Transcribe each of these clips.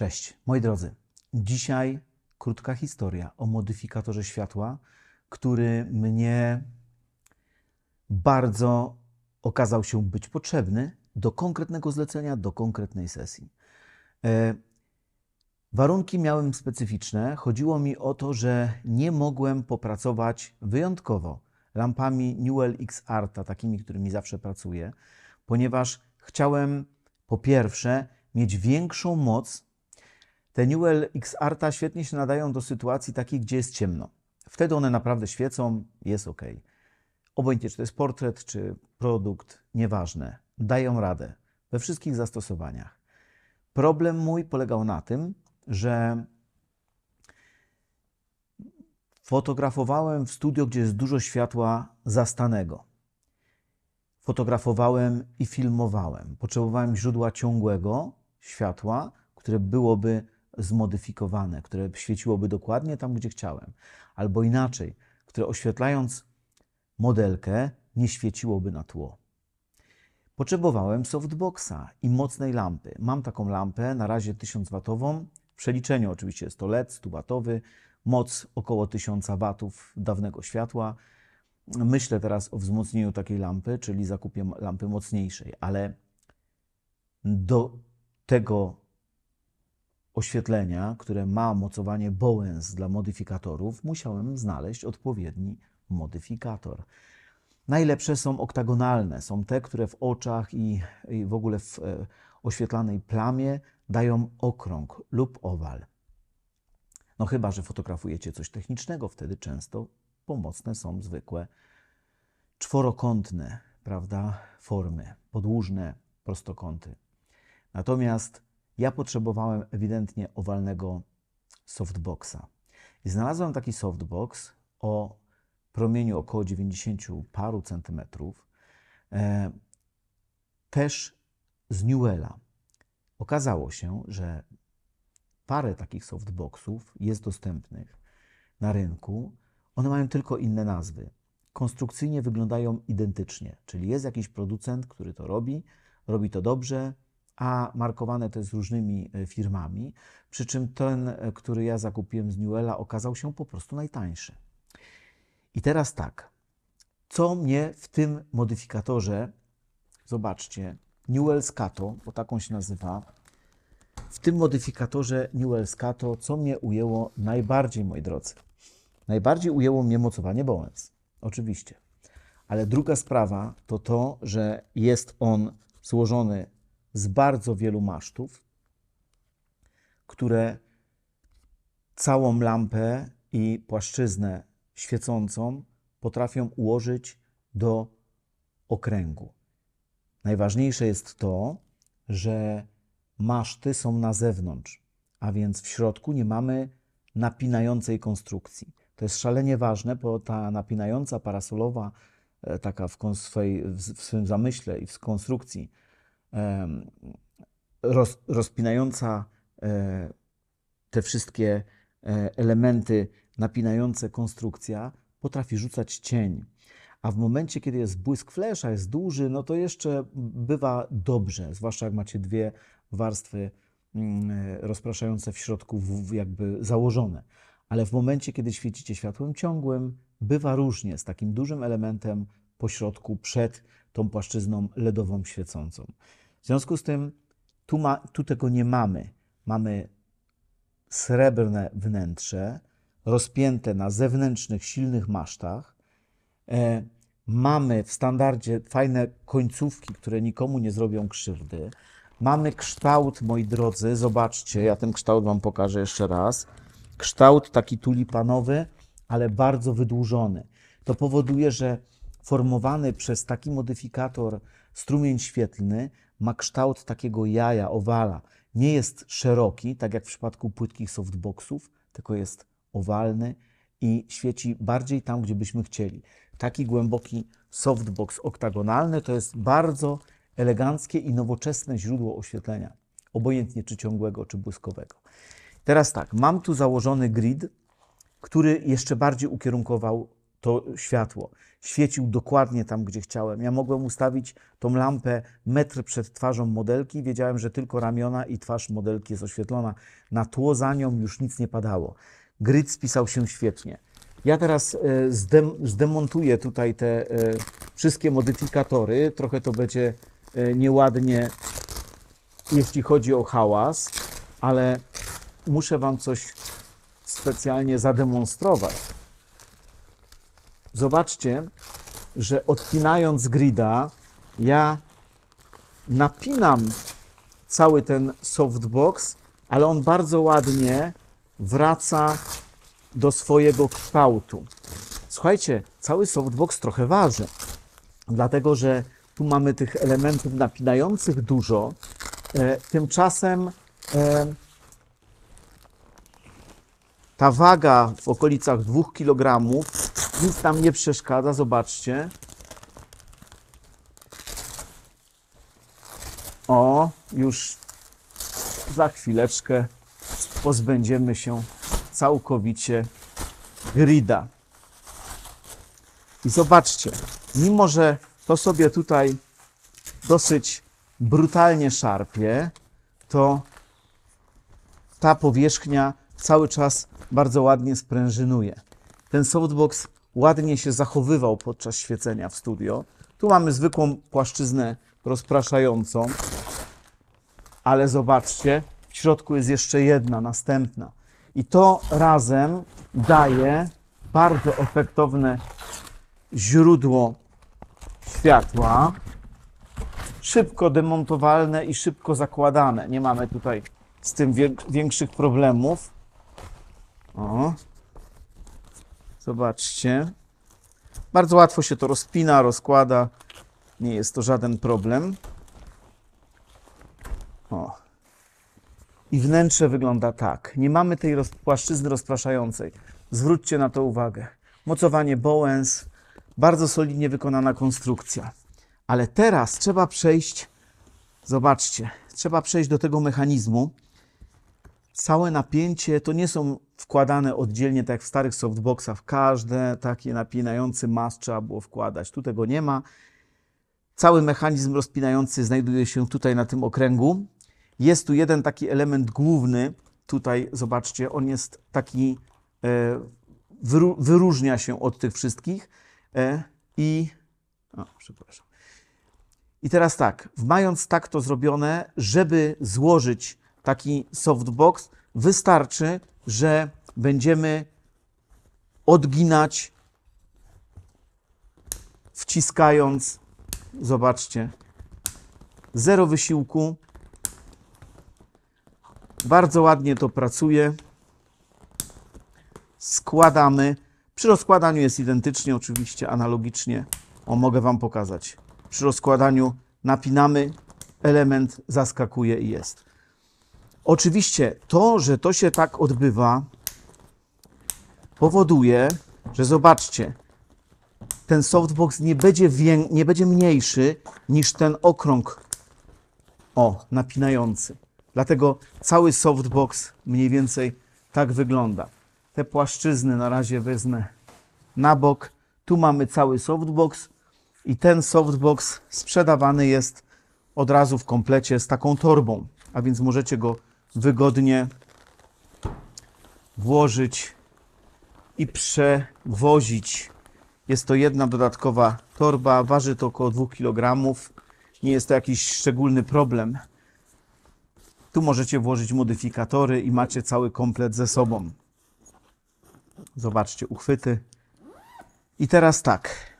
Cześć, moi drodzy. Dzisiaj krótka historia o modyfikatorze światła, który mnie bardzo okazał się być potrzebny do konkretnego zlecenia, do konkretnej sesji. E, warunki miałem specyficzne. Chodziło mi o to, że nie mogłem popracować wyjątkowo lampami Newell X Arta, takimi, którymi zawsze pracuję, ponieważ chciałem po pierwsze mieć większą moc te Newell X-Arta świetnie się nadają do sytuacji takich, gdzie jest ciemno. Wtedy one naprawdę świecą, jest ok. Obojętnie, czy to jest portret, czy produkt, nieważne. Dają radę we wszystkich zastosowaniach. Problem mój polegał na tym, że fotografowałem w studio, gdzie jest dużo światła zastanego. Fotografowałem i filmowałem. Potrzebowałem źródła ciągłego światła, które byłoby zmodyfikowane, które świeciłoby dokładnie tam, gdzie chciałem. Albo inaczej, które oświetlając modelkę nie świeciłoby na tło. Potrzebowałem softboxa i mocnej lampy. Mam taką lampę, na razie 1000 watową. W przeliczeniu oczywiście jest to LED 100 watowy, moc około 1000 watów dawnego światła. Myślę teraz o wzmocnieniu takiej lampy, czyli zakupie lampy mocniejszej, ale do tego oświetlenia, które ma mocowanie Bowens dla modyfikatorów, musiałem znaleźć odpowiedni modyfikator. Najlepsze są oktagonalne, są te, które w oczach i, i w ogóle w e, oświetlanej plamie dają okrąg lub owal. No chyba, że fotografujecie coś technicznego, wtedy często pomocne są zwykłe czworokątne, prawda, formy, podłużne prostokąty. Natomiast ja potrzebowałem ewidentnie owalnego softboxa. I znalazłem taki softbox o promieniu około 90 paru centymetrów, e, też z Newella. Okazało się, że parę takich softboxów jest dostępnych na rynku. One mają tylko inne nazwy. Konstrukcyjnie wyglądają identycznie, czyli jest jakiś producent, który to robi, robi to dobrze, a markowane to jest różnymi e, firmami. Przy czym ten, e, który ja zakupiłem z Newella, okazał się po prostu najtańszy. I teraz tak, co mnie w tym modyfikatorze, zobaczcie, Newell Scato, bo taką się nazywa, w tym modyfikatorze Newell Scato, co mnie ujęło najbardziej, moi drodzy? Najbardziej ujęło mnie mocowanie Bowens, oczywiście. Ale druga sprawa to to, że jest on złożony z bardzo wielu masztów, które całą lampę i płaszczyznę świecącą potrafią ułożyć do okręgu. Najważniejsze jest to, że maszty są na zewnątrz, a więc w środku nie mamy napinającej konstrukcji. To jest szalenie ważne, bo ta napinająca parasolowa, e, taka w, swoim w swym zamyśle i w konstrukcji, roz, rozpinająca e, te wszystkie e, elementy, napinające konstrukcja, potrafi rzucać cień. A w momencie, kiedy jest błysk flesza, jest duży, no to jeszcze bywa dobrze, zwłaszcza jak macie dwie warstwy mm, e, rozpraszające w środku, jakby założone. Ale w momencie, kiedy świecicie światłem ciągłym, bywa różnie z takim dużym elementem po środku przed tą płaszczyzną LEDową świecącą. W związku z tym tu, ma, tu tego nie mamy. Mamy srebrne wnętrze, rozpięte na zewnętrznych, silnych masztach. E, mamy w standardzie fajne końcówki, które nikomu nie zrobią krzywdy. Mamy kształt, moi drodzy, zobaczcie, ja ten kształt Wam pokażę jeszcze raz. Kształt taki tulipanowy, ale bardzo wydłużony. To powoduje, że formowany przez taki modyfikator strumień świetlny ma kształt takiego jaja, owala. Nie jest szeroki, tak jak w przypadku płytkich softboxów, tylko jest owalny i świeci bardziej tam, gdzie byśmy chcieli. Taki głęboki softbox oktagonalny to jest bardzo eleganckie i nowoczesne źródło oświetlenia, obojętnie czy ciągłego, czy błyskowego. Teraz tak, mam tu założony grid, który jeszcze bardziej ukierunkował to światło. Świecił dokładnie tam, gdzie chciałem. Ja mogłem ustawić tą lampę metr przed twarzą modelki. Wiedziałem, że tylko ramiona i twarz modelki jest oświetlona. Na tło za nią już nic nie padało. Grid spisał się świetnie. Ja teraz e, zdem zdemontuję tutaj te e, wszystkie modyfikatory. Trochę to będzie e, nieładnie, jeśli chodzi o hałas, ale muszę Wam coś specjalnie zademonstrować. Zobaczcie, że odpinając grida, ja napinam cały ten softbox, ale on bardzo ładnie wraca do swojego kształtu. Słuchajcie, cały softbox trochę waży, dlatego że tu mamy tych elementów napinających dużo. E, tymczasem e, ta waga w okolicach 2 kg nic tam nie przeszkadza, zobaczcie. O, już za chwileczkę pozbędziemy się całkowicie grida. I zobaczcie, mimo że to sobie tutaj dosyć brutalnie szarpie, to ta powierzchnia cały czas bardzo ładnie sprężynuje. Ten softbox ładnie się zachowywał podczas świecenia w studio. Tu mamy zwykłą płaszczyznę rozpraszającą, ale zobaczcie, w środku jest jeszcze jedna, następna. I to razem daje bardzo efektowne źródło światła, szybko demontowalne i szybko zakładane. Nie mamy tutaj z tym większych problemów. O. Zobaczcie. Bardzo łatwo się to rozpina, rozkłada. Nie jest to żaden problem. O. I wnętrze wygląda tak. Nie mamy tej roz płaszczyzny rozpraszającej. Zwróćcie na to uwagę. Mocowanie Bowens, bardzo solidnie wykonana konstrukcja. Ale teraz trzeba przejść, zobaczcie, trzeba przejść do tego mechanizmu, całe napięcie to nie są wkładane oddzielnie, tak jak w starych softboxach, każde takie napinający mas trzeba było wkładać. Tu tego nie ma. Cały mechanizm rozpinający znajduje się tutaj na tym okręgu. Jest tu jeden taki element główny. Tutaj zobaczcie, on jest taki, e, wyru, wyróżnia się od tych wszystkich. E, I. O, przepraszam. I teraz tak, mając tak to zrobione, żeby złożyć taki softbox, wystarczy, że będziemy odginać, wciskając, zobaczcie, zero wysiłku. Bardzo ładnie to pracuje. Składamy. Przy rozkładaniu jest identycznie, oczywiście analogicznie. O, mogę Wam pokazać. Przy rozkładaniu napinamy, element zaskakuje i jest. Oczywiście to, że to się tak odbywa, powoduje, że zobaczcie, ten softbox nie będzie, nie będzie mniejszy niż ten okrąg o, napinający. Dlatego cały softbox mniej więcej tak wygląda. Te płaszczyzny na razie wezmę na bok. Tu mamy cały softbox i ten softbox sprzedawany jest od razu w komplecie z taką torbą, a więc możecie go wygodnie włożyć i przewozić. Jest to jedna dodatkowa torba, waży to około 2 kg. Nie jest to jakiś szczególny problem. Tu możecie włożyć modyfikatory i macie cały komplet ze sobą. Zobaczcie uchwyty. I teraz tak.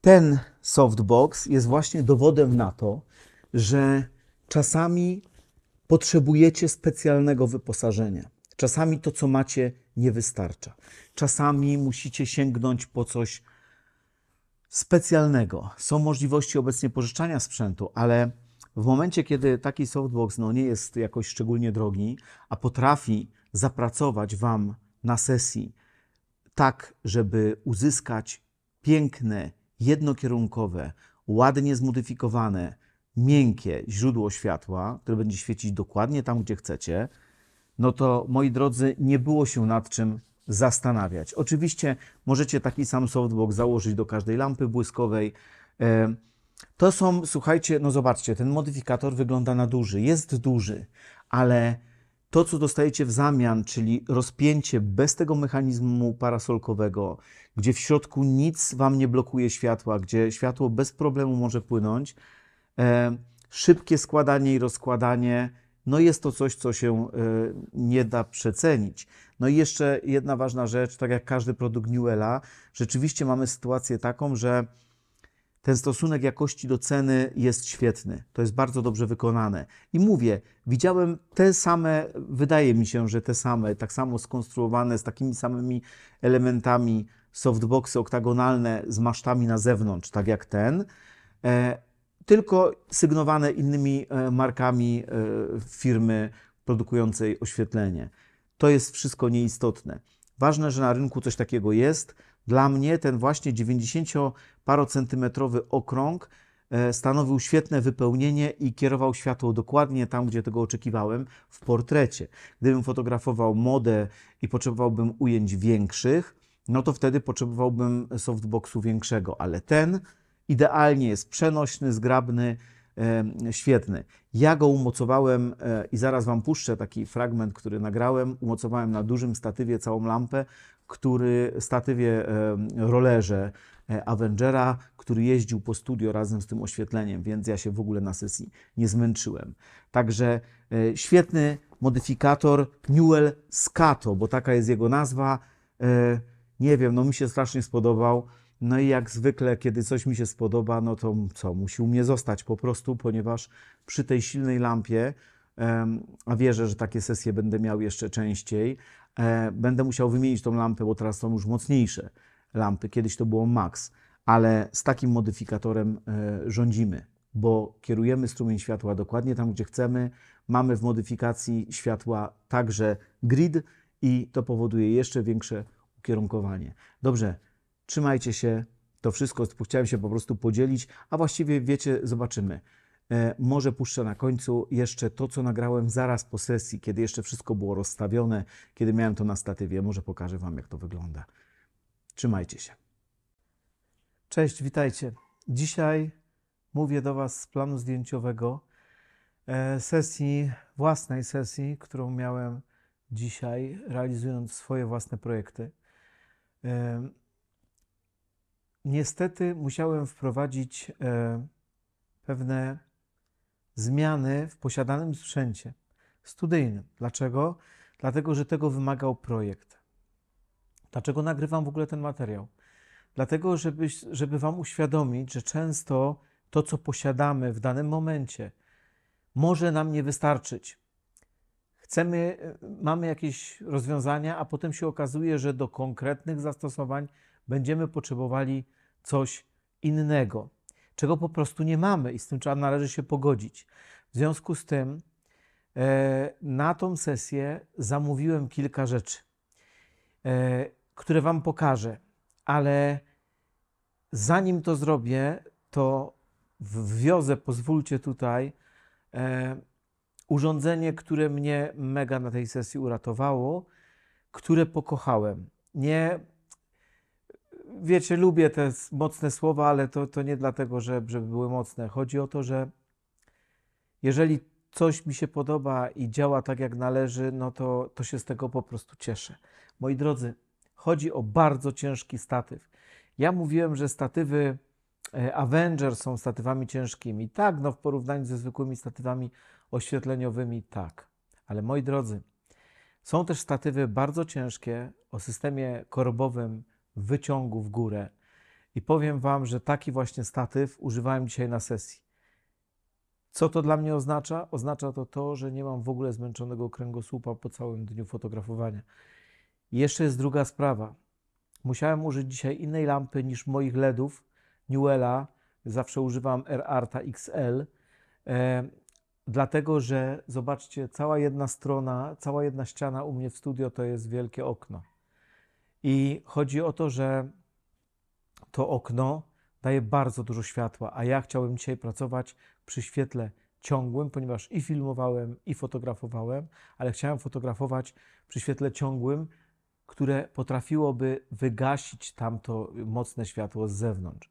Ten softbox jest właśnie dowodem na to, że czasami Potrzebujecie specjalnego wyposażenia. Czasami to, co macie, nie wystarcza. Czasami musicie sięgnąć po coś specjalnego. Są możliwości obecnie pożyczania sprzętu, ale w momencie, kiedy taki softbox no, nie jest jakoś szczególnie drogi, a potrafi zapracować Wam na sesji tak, żeby uzyskać piękne, jednokierunkowe, ładnie zmodyfikowane, miękkie źródło światła, które będzie świecić dokładnie tam, gdzie chcecie, no to moi drodzy, nie było się nad czym zastanawiać. Oczywiście możecie taki sam softbox założyć do każdej lampy błyskowej. E, to są, słuchajcie, no zobaczcie, ten modyfikator wygląda na duży, jest duży, ale to, co dostajecie w zamian, czyli rozpięcie bez tego mechanizmu parasolkowego, gdzie w środku nic Wam nie blokuje światła, gdzie światło bez problemu może płynąć, E, szybkie składanie i rozkładanie, no jest to coś, co się e, nie da przecenić. No i jeszcze jedna ważna rzecz, tak jak każdy produkt Newella, rzeczywiście mamy sytuację taką, że ten stosunek jakości do ceny jest świetny. To jest bardzo dobrze wykonane. I mówię, widziałem te same, wydaje mi się, że te same, tak samo skonstruowane, z takimi samymi elementami softboxy oktagonalne z masztami na zewnątrz, tak jak ten, e, tylko sygnowane innymi e, markami e, firmy produkującej oświetlenie. To jest wszystko nieistotne. Ważne, że na rynku coś takiego jest. Dla mnie ten właśnie 90-parocentymetrowy okrąg e, stanowił świetne wypełnienie i kierował światło dokładnie tam, gdzie tego oczekiwałem w portrecie. Gdybym fotografował modę i potrzebowałbym ujęć większych, no to wtedy potrzebowałbym softboxu większego, ale ten idealnie jest przenośny, zgrabny, świetny. Ja go umocowałem e, i zaraz Wam puszczę taki fragment, który nagrałem. Umocowałem na dużym statywie całą lampę, który statywie rollerze e, Avengera, który jeździł po studio razem z tym oświetleniem, więc ja się w ogóle na sesji nie zmęczyłem. Także e, świetny modyfikator Newell Scato, bo taka jest jego nazwa. Nie wiem, no mi się strasznie spodobał. No i jak zwykle, kiedy coś mi się spodoba, no to co, musi u mnie zostać po prostu, ponieważ przy tej silnej lampie, a wierzę, że takie sesje będę miał jeszcze częściej, e, będę musiał wymienić tą lampę, bo teraz są już mocniejsze lampy. Kiedyś to było max, ale z takim modyfikatorem e, rządzimy, bo kierujemy strumień światła dokładnie tam, gdzie chcemy. Mamy w modyfikacji światła także grid i to powoduje jeszcze większe ukierunkowanie. Dobrze, Trzymajcie się. To wszystko chciałem się po prostu podzielić, a właściwie wiecie, zobaczymy. E, może puszczę na końcu jeszcze to, co nagrałem zaraz po sesji, kiedy jeszcze wszystko było rozstawione, kiedy miałem to na statywie. Może pokażę Wam, jak to wygląda. Trzymajcie się. Cześć, witajcie. Dzisiaj mówię do Was z planu zdjęciowego e, sesji, własnej sesji, którą miałem dzisiaj, realizując swoje własne projekty. E, niestety musiałem wprowadzić e, pewne zmiany w posiadanym sprzęcie studyjnym. Dlaczego? Dlatego, że tego wymagał projekt. Dlaczego nagrywam w ogóle ten materiał? Dlatego, żeby, żeby Wam uświadomić, że często to, co posiadamy w danym momencie, może nam nie wystarczyć. Chcemy, e, mamy jakieś rozwiązania, a potem się okazuje, że do konkretnych zastosowań będziemy potrzebowali coś innego, czego po prostu nie mamy i z tym trzeba należy się pogodzić. W związku z tym e, na tą sesję zamówiłem kilka rzeczy, e, które Wam pokażę, ale zanim to zrobię, to wwiozę, pozwólcie tutaj, e, urządzenie, które mnie mega na tej sesji uratowało, które pokochałem. Nie wiecie, lubię te mocne słowa, ale to, to nie dlatego, że, żeby były mocne. Chodzi o to, że jeżeli coś mi się podoba i działa tak, jak należy, no to, to się z tego po prostu cieszę. Moi drodzy, chodzi o bardzo ciężki statyw. Ja mówiłem, że statywy e, Avenger są statywami ciężkimi. Tak, no w porównaniu ze zwykłymi statywami oświetleniowymi, tak. Ale moi drodzy, są też statywy bardzo ciężkie o systemie korbowym wyciągu w górę. I powiem Wam, że taki właśnie statyw używałem dzisiaj na sesji. Co to dla mnie oznacza? Oznacza to to, że nie mam w ogóle zmęczonego kręgosłupa po całym dniu fotografowania. Jeszcze jest druga sprawa. Musiałem użyć dzisiaj innej lampy niż moich LEDów Newella. Zawsze używam R-Arta XL. E, dlatego, że zobaczcie, cała jedna strona, cała jedna ściana u mnie w studio to jest wielkie okno. I chodzi o to, że to okno daje bardzo dużo światła, a ja chciałbym dzisiaj pracować przy świetle ciągłym, ponieważ i filmowałem, i fotografowałem, ale chciałem fotografować przy świetle ciągłym, które potrafiłoby wygasić tamto mocne światło z zewnątrz.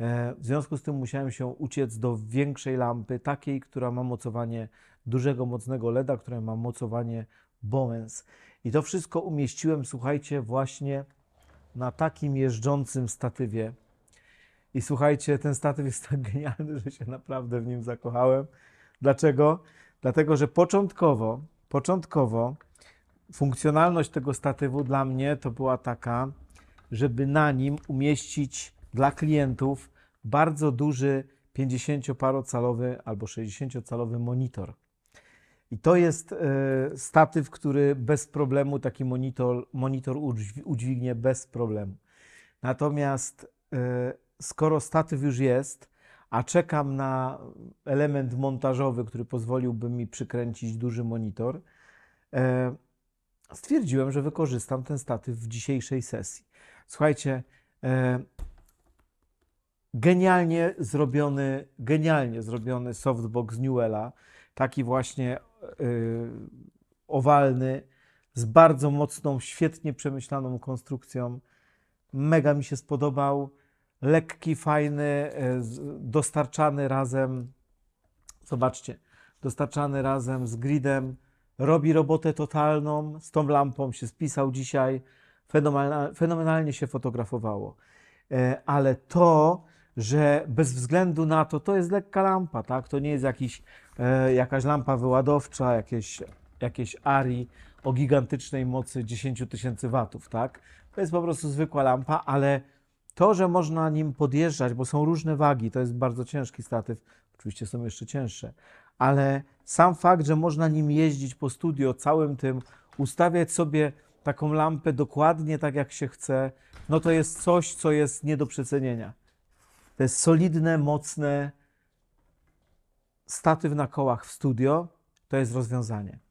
E, w związku z tym musiałem się uciec do większej lampy, takiej, która ma mocowanie dużego, mocnego LEDa, która ma mocowanie Bowens. I to wszystko umieściłem, słuchajcie, właśnie na takim jeżdżącym statywie. I słuchajcie, ten statyw jest tak genialny, że się naprawdę w nim zakochałem. Dlaczego? Dlatego, że początkowo, początkowo funkcjonalność tego statywu dla mnie to była taka, żeby na nim umieścić dla klientów bardzo duży 50-parocalowy albo 60-calowy monitor. I to jest e, statyw, który bez problemu taki monitor, monitor udźwignie bez problemu. Natomiast e, skoro statyw już jest, a czekam na element montażowy, który pozwoliłby mi przykręcić duży monitor, e, stwierdziłem, że wykorzystam ten statyw w dzisiejszej sesji. Słuchajcie, genialnie zrobiony, genialnie zrobiony softbox Newella, taki właśnie Y, owalny, z bardzo mocną, świetnie przemyślaną konstrukcją. Mega mi się spodobał. Lekki, fajny, y, dostarczany razem. Zobaczcie, dostarczany razem z gridem. Robi robotę totalną. Z tą lampą się spisał dzisiaj. fenomenalnie się fotografowało. E, ale to, że bez względu na to, to jest lekka lampa, tak? To nie jest jakiś E, jakaś lampa wyładowcza, jakieś, jakieś ARI o gigantycznej mocy 10 tysięcy watów, tak? To jest po prostu zwykła lampa, ale to, że można nim podjeżdżać, bo są różne wagi, to jest bardzo ciężki statyw, oczywiście są jeszcze cięższe, ale sam fakt, że można nim jeździć po studio całym tym, ustawiać sobie taką lampę dokładnie tak, jak się chce, no to jest coś, co jest nie do przecenienia. To jest solidne, mocne, statyw na kołach w studio to jest rozwiązanie.